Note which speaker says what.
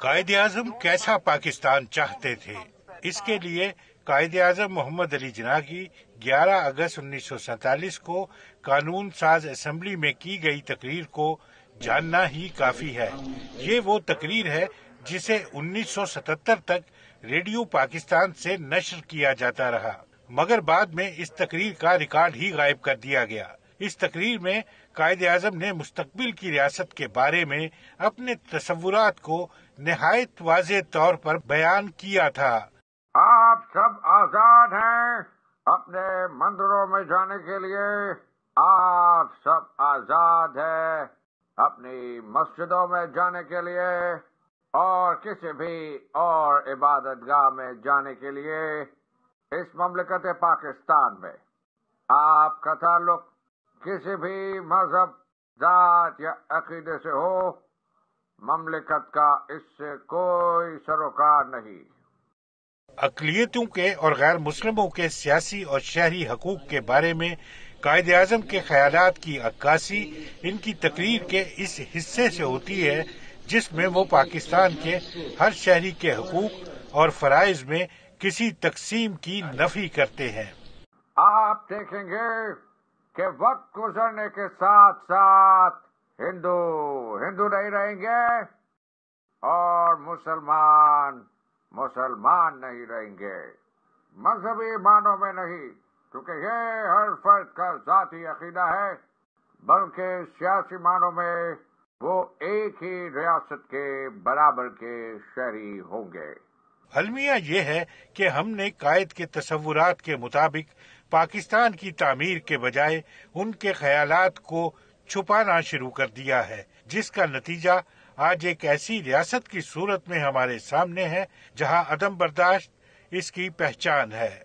Speaker 1: कायद आजम कैसा पाकिस्तान चाहते थे इसके लिए कायद आजम मोहम्मद अली जना की 11 अगस्त उन्नीस को कानून साज असम्बली में की गई तकरीर को जानना ही काफी है ये वो तकरीर है जिसे 1977 तक रेडियो पाकिस्तान से नशर किया जाता रहा मगर बाद में इस तकरीर का रिकॉर्ड ही गायब कर दिया गया इस तकरीर में कायद आजम ने मुस्तबिल की रियासत के बारे में अपने तस्वुरात को नहायत वाज तौर पर बयान किया था
Speaker 2: आप सब आजाद हैं अपने मंदिरों में जाने के लिए आप सब आजाद हैं अपनी मस्जिदों में जाने के लिए और किसी भी और इबादत गाह में जाने के लिए इस ममलिकत पाकिस्तान में आपका लुक किसी भी मजहब जात या अकीदे से हो ममलिकत का इससे कोई सरोकार नहीं
Speaker 1: अकलीतों के और गैर मुस्लिमों के सियासी और शहरी हकूक के बारे में कायद अजम के ख्याल की अक्कासी इनकी तकरीर के इस हिस्से से होती है जिसमें वो पाकिस्तान के हर शहरी के हकूक और फराइज में किसी तकसीम की नफी करते हैं
Speaker 2: आप देखेंगे कि वक्त गुजरने के साथ साथ हिंदू हिंदू नहीं रहेंगे और मुसलमान मुसलमान नहीं रहेंगे मजहबी मानों में नहीं क्योंकि ये हर फर्द का जाती अकीदा है बल्कि सियासी मानों में वो एक ही रियासत के बराबर के शहरी होंगे
Speaker 1: अलमिया ये है कि हमने कायद के तस्वुरात के मुताबिक पाकिस्तान की तामीर के बजाय उनके ख्यालात को छुपाना शुरू कर दिया है जिसका नतीजा आज एक ऐसी रियासत की सूरत में हमारे सामने है जहां अदम बर्दाश्त इसकी पहचान है